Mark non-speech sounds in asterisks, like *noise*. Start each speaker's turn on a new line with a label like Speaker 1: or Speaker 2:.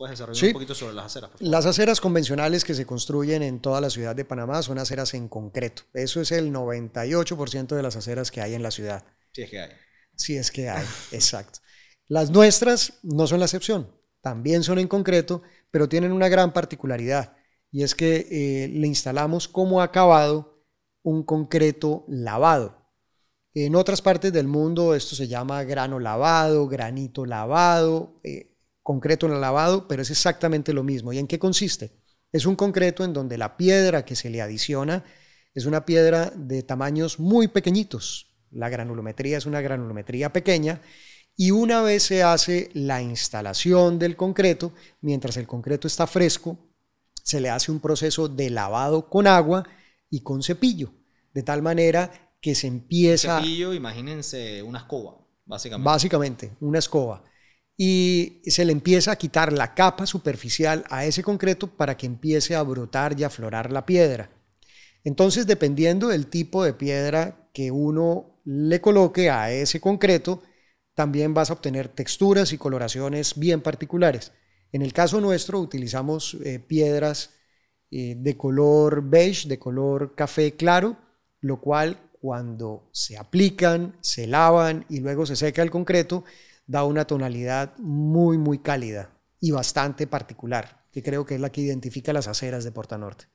Speaker 1: ¿Puedes desarrollar un poquito sobre las aceras?
Speaker 2: Las aceras convencionales que se construyen en toda la ciudad de Panamá son aceras en concreto. Eso es el 98% de las aceras que hay en la ciudad. Si es que hay. Si es que hay, *laughs* exacto. Las nuestras no son la excepción. También son en concreto, pero tienen una gran particularidad. Y es que eh, le instalamos como acabado un concreto lavado. En otras partes del mundo esto se llama grano lavado, granito lavado. Eh, concreto en el lavado, pero es exactamente lo mismo. ¿Y en qué consiste? Es un concreto en donde la piedra que se le adiciona es una piedra de tamaños muy pequeñitos. La granulometría es una granulometría pequeña y una vez se hace la instalación del concreto, mientras el concreto está fresco, se le hace un proceso de lavado con agua y con cepillo, de tal manera que se empieza... Un cepillo,
Speaker 1: imagínense una escoba, básicamente. Básicamente,
Speaker 2: una escoba y se le empieza a quitar la capa superficial a ese concreto para que empiece a brotar y aflorar la piedra. Entonces, dependiendo del tipo de piedra que uno le coloque a ese concreto, también vas a obtener texturas y coloraciones bien particulares. En el caso nuestro utilizamos eh, piedras eh, de color beige, de color café claro, lo cual cuando se aplican, se lavan y luego se seca el concreto, da una tonalidad muy, muy cálida y bastante particular, que creo que es la que identifica las aceras de Porta Norte.